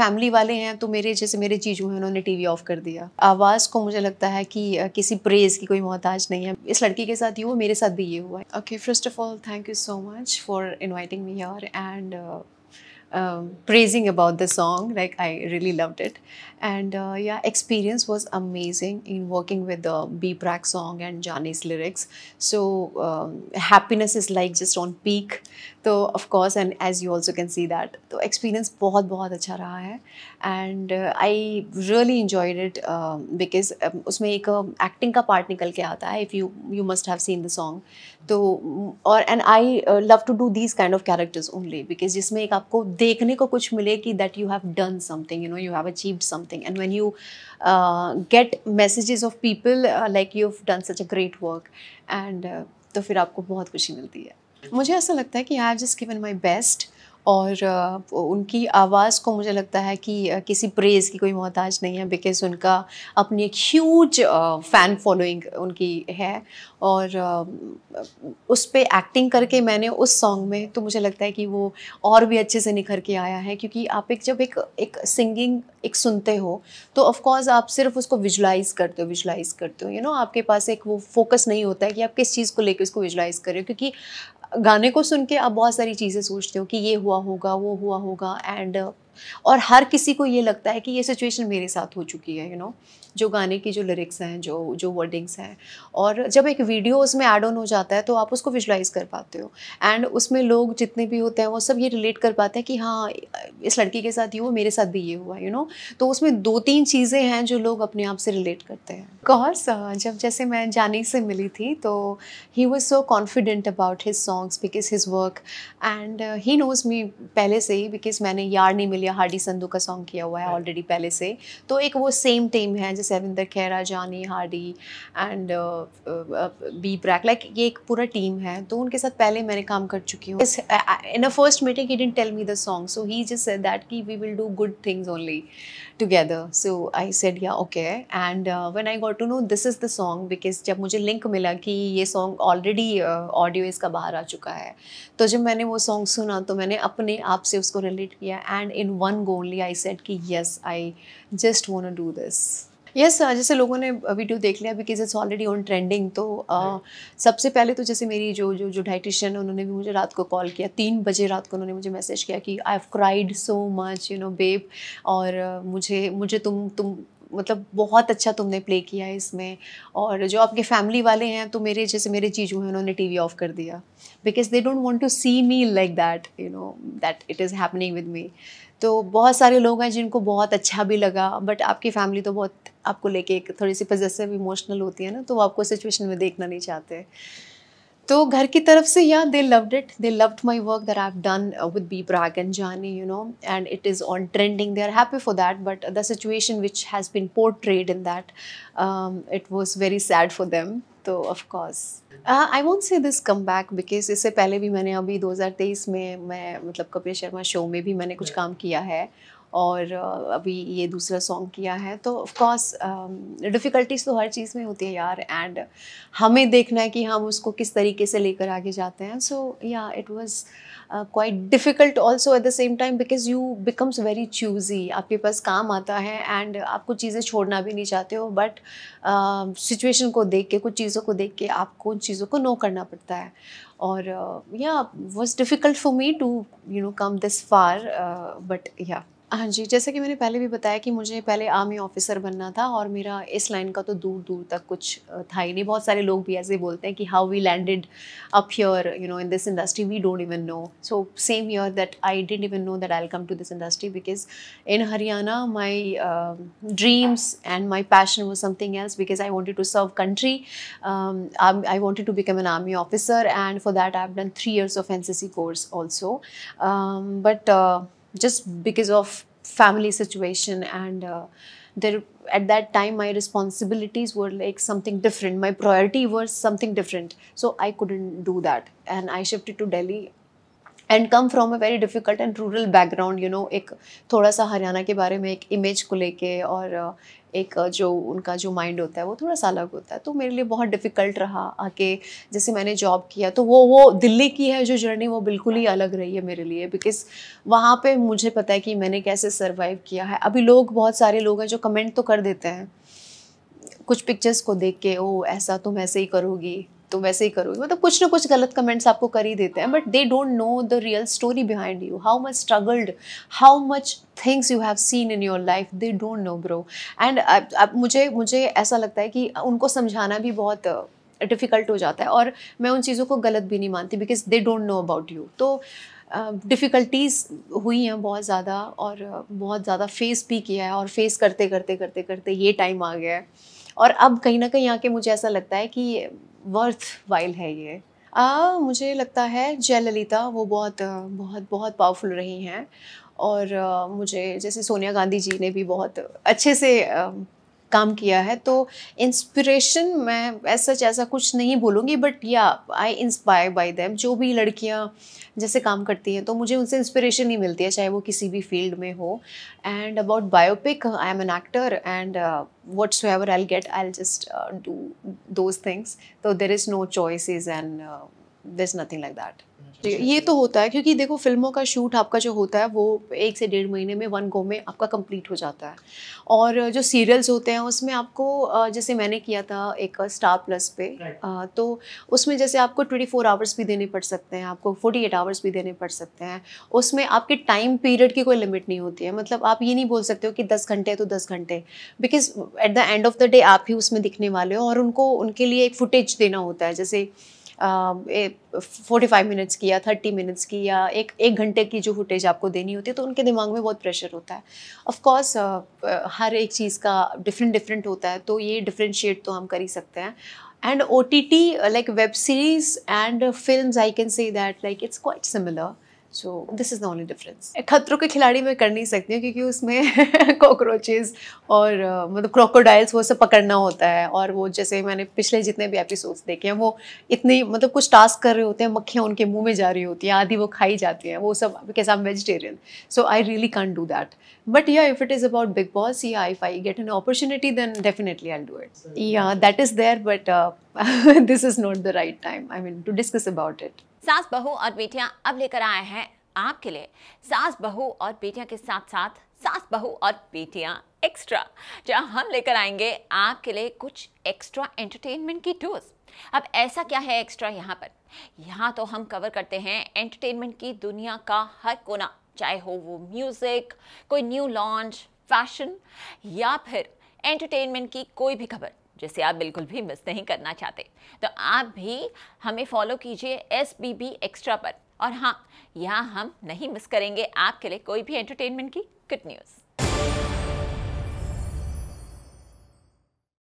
Family वाले हैं तो मेरे जैसे मेरे चीजों हैं उन्होंने टीवी ऑफ कर दिया आवाज़ को मुझे लगता है कि किसी प्रेज की कोई मोहताज नहीं है इस लड़की के साथ ये हुआ मेरे साथ भी ये हुआ है okay first of all thank you so much for inviting me here and um, praising about the song. Like I really loved it, and uh, yeah, experience was amazing in working with the B Brack song and Jani's lyrics. So um, happiness is like just on peak. So of course, and as you also can see that, so experience बहुत बहुत अच्छा रहा है, and uh, I really enjoyed it um, because um, उसमें एक acting um, का part निकल के आता है if you you must have seen the song तो और and I love to do these kind of characters only because जिसमें एक आपको देखने को कुछ मिले कि that you have done something you know you have achieve something and when you get messages of people like you have done such a great work and तो फिर आपको बहुत खुशी मिलती है मुझे ऐसा लगता है कि I have just given my best और उनकी आवाज़ को मुझे लगता है कि किसी प्रेज़ की कोई मोहताज नहीं है बिकॉज उनका अपनी एक ह्यूज फ़ैन फॉलोइंग उनकी है और उस पर एक्टिंग करके मैंने उस सॉन्ग में तो मुझे लगता है कि वो और भी अच्छे से निखर के आया है क्योंकि आप एक जब एक एक सिंगिंग एक सुनते हो तो ऑफकोर्स आप सिर्फ उसको विजुलाइज करते हो विजुलाइज करते हो यू you नो know, आपके पास एक वो फोकस नहीं होता है कि आप किस चीज़ को लेकर उसको विजुलाइज कर रहे हो क्योंकि गाने को सुन के आप बहुत सारी चीज़ें सोचते हो कि ये हुआ होगा वो हुआ होगा एंड और हर किसी को ये लगता है कि ये सिचुएशन मेरे साथ हो चुकी है यू you नो know? जो गाने की जो लिरिक्स हैं जो जो वर्डिंग्स हैं और जब एक वीडियो उसमें ऐड ऑन हो जाता है तो आप उसको विजुलाइज कर पाते हो एंड उसमें लोग जितने भी होते हैं वो सब ये रिलेट कर पाते हैं कि हाँ इस लड़की के साथ ये हुआ मेरे साथ भी ये हुआ यू you नो know? तो उसमें दो तीन चीज़ें हैं जो लोग अपने आप से रिलेट करते हैं कॉर्स uh, जब जैसे मैं जानी से मिली थी तो he was so confident about his songs because his work and he knows me पहले से ही बिकॉज मैंने यार नहीं मिली अमूल्या हार्डी संधू का सॉन्ग किया हुआ है ऑलरेडी पहले से तो एक वो सेम टीम है जैसे अविंदर खेरा जानी हार्डी एंड बी ब्रैक लाइक ये एक पूरा टीम है तो उनके साथ पहले मैंने काम कर चुकी हूँ इन अ फर्स्ट मीटिंग ही didn't tell me the song so he just that की we will do good things only together. So I said, yeah, okay. And uh, when I got to know this is the song because jab mujhe link mila ki ye song already uh, audio इसका bahar aa chuka hai to jab maine wo song suna to maine apne aap se usko relate kiya and in one go only I said ki yes I just want to do this. Yes yes, जैसे लोगों ने video देख लिया because it's already on trending तो सबसे पहले तो जैसे मेरी जो जो जो डाइटिशियन है उन्होंने भी मुझे रात को कॉल किया तीन बजे रात को उन्होंने मुझे मैसेज किया कि I have cried so much you know babe और मुझे मुझे तुम तुम मतलब बहुत अच्छा तुमने प्ले किया है इसमें और जो आपके फैमिली वाले हैं तो मेरे जैसे मेरे चीजू हैं उन्होंने टीवी ऑफ कर दिया because they don't want to see me like that you know that it is happening with me तो बहुत सारे लोग हैं जिनको बहुत अच्छा भी लगा बट आपकी फैमिली तो बहुत आपको लेके एक थोड़ी सी पजेसिव इमोशनल होती है ना तो वो आपको सिचुएशन में देखना नहीं चाहते तो घर की तरफ से या they loved it they loved my work that I have done with B Praak and Jaani you know and it is on trending they are happy for that but the situation which has been portrayed in that it was very sad for them तो of course I want say this come back because इससे पहले भी मैंने अभी 2023 में मैं मतलब Kapil Sharma show में भी मैंने कुछ काम किया है और अभी ये दूसरा सॉन्ग किया है तो ऑफकोर्स डिफ़िकल्टीज़ तो हर चीज़ में होती है यार एंड हमें देखना है कि हम उसको किस तरीके से लेकर आगे जाते हैं so yeah it was quite difficult also at the same time because you becomes very choosy आपके पास काम आता है एंड आपको चीज़ें छोड़ना भी नहीं चाहते हो बट सिचुएशन को देख के कुछ चीज़ों को देख के आपको उन चीज़ों को नो करना पड़ता है और yeah was difficult for me to you know come this far but yeah हाँ जी जैसे कि मैंने पहले भी बताया कि मुझे पहले आर्मी ऑफिसर बनना था और मेरा इस लाइन का तो दूर दूर तक कुछ था ही नहीं बहुत सारे लोग भी ऐसे बोलते हैं कि how we landed up here you know in this industry we don't even know so same year that I didn't even know that I come to this industry because in Haryana my dreams and my passion was something else because I wanted to serve country I wanted to become an army officer and for that I have done three years of N C C course also but just because of family situation and uh, there at that time my responsibilities were like something different my priority was something different so i couldn't do that and i shifted to delhi and come from a very difficult and rural background you know एक थोड़ा सा हरियाणा के बारे में एक image को लेके और एक जो उनका जो माइंड होता है वो थोड़ा सा अलग होता है तो मेरे लिए बहुत डिफ़िकल्ट रहा आके जैसे मैंने जॉब किया तो वो वो दिल्ली की है जो जर्नी वो बिल्कुल ही अलग रही है मेरे लिए बिकॉज वहाँ पर मुझे पता है कि मैंने कैसे सर्वाइव किया है अभी लोग बहुत सारे लोग हैं जो कमेंट तो कर देते हैं कुछ पिक्चर्स को देख के ओ ऐसा तुम ऐसे ही करोगी तो वैसे ही करोगे मतलब कुछ ना कुछ गलत कमेंट्स आपको कर ही देते हैं but they don't know the real story behind you how much struggled how much things you have seen in your life they don't know bro and मुझे मुझे ऐसा लगता है कि उनको समझाना भी बहुत डिफ़िकल्ट हो जाता है और मैं उन चीज़ों को गलत भी नहीं मानती because they don't know about you तो डिफ़िकल्टीज़ uh, हुई हैं बहुत ज़्यादा और बहुत ज़्यादा फेस भी किया है और फेस करते करते करते करते ये टाइम आ गया है और अब कहीं ना कहीं आके मुझे ऐसा लगता है कि वर्थ वाइल है ये आ, मुझे लगता है जयललिता वो बहुत बहुत बहुत पावरफुल रही हैं और आ, मुझे जैसे सोनिया गांधी जी ने भी बहुत अच्छे से आ, काम किया है तो इंस्पिरेशन मैं ऐसा ऐसा कुछ नहीं बोलूँगी बट या आई इंस्पायर बाय देम जो भी लड़कियाँ जैसे काम करती हैं तो मुझे उनसे इंस्पिरेशन ही मिलती है चाहे वो किसी भी फील्ड में हो and about biopic I am an actor and what's ever I get I just do those things तो there is no choices and there is nothing like that तो अच्छा, ये अच्छा। तो होता है क्योंकि देखो फिल्मों का शूट आपका जो होता है वो एक से डेढ़ महीने में वन गो में आपका कंप्लीट हो जाता है और जो सीरियल्स होते हैं उसमें आपको जैसे मैंने किया था एक स्टार प्लस पे तो उसमें जैसे आपको ट्वेंटी फोर आवर्स भी देने पड़ सकते हैं आपको फोर्टी एट आवर्स भी देने पड़ सकते हैं उसमें आपके टाइम पीरियड की कोई लिमिट नहीं होती है मतलब आप ये नहीं बोल सकते हो कि दस घंटे तो दस घंटे because at the end of the day आप ही उसमें दिखने वाले हो और उनको उनके लिए एक फुटेज देना होता है जैसे फोर्टी फाइव मिनट्स की या थर्टी मिनट्स की या एक एक घंटे की जो फुटेज आपको देनी होती है तो उनके दिमाग में बहुत प्रेशर होता है ऑफकोर्स हर एक चीज़ का डिफरेंट डिफरेंट होता है तो ये डिफ्रेंशिएट तो हम कर ही सकते हैं and O T T like web series and film I can see that like it's quite similar so this is the only difference Khatron Ke खिलाड़ी मैं कर नहीं सकती हूँ क्योंकि उसमें कॉकरोचेज और मतलब क्रोकोडाइल्स वो सब पकड़ना होता है और वो जैसे मैंने पिछले जितने भी एपिसोड्स देखे हैं वो इतनी मतलब कुछ टास्क कर रहे होते हैं मक्खियाँ उनके मुंह में जा रही होती हैं आधी वो खाई जाती हैं वो सब because I am vegetarian so I really can't do that but yeah if it is about Bigg Boss yeah I I get an opportunity then definitely I do it yeah that is there but this is not the right time I mean to discuss about it सास बहू और बेटियां अब लेकर आए हैं आपके लिए सास बहू और बेटियां के साथ साथ सास बहू और बेटियां एक्स्ट्रा जहां हम लेकर आएंगे आपके लिए कुछ एक्स्ट्रा एंटरटेनमेंट की टूर्स अब ऐसा क्या है एक्स्ट्रा यहाँ पर यहाँ तो हम कवर करते हैं एंटरटेनमेंट की दुनिया का हर कोना चाहे हो वो म्यूज़िक कोई न्यू लॉन्च फैशन या फिर एंटरटेनमेंट की कोई भी खबर जिसे आप बिल्कुल भी मिस नहीं करना चाहते तो आप भी हमें फॉलो कीजिए एस बी बी एक्स्ट्रा पर और हाँ यहाँ हम नहीं मिस करेंगे आपके लिए कोई भी एंटरटेनमेंट की गुड न्यूज़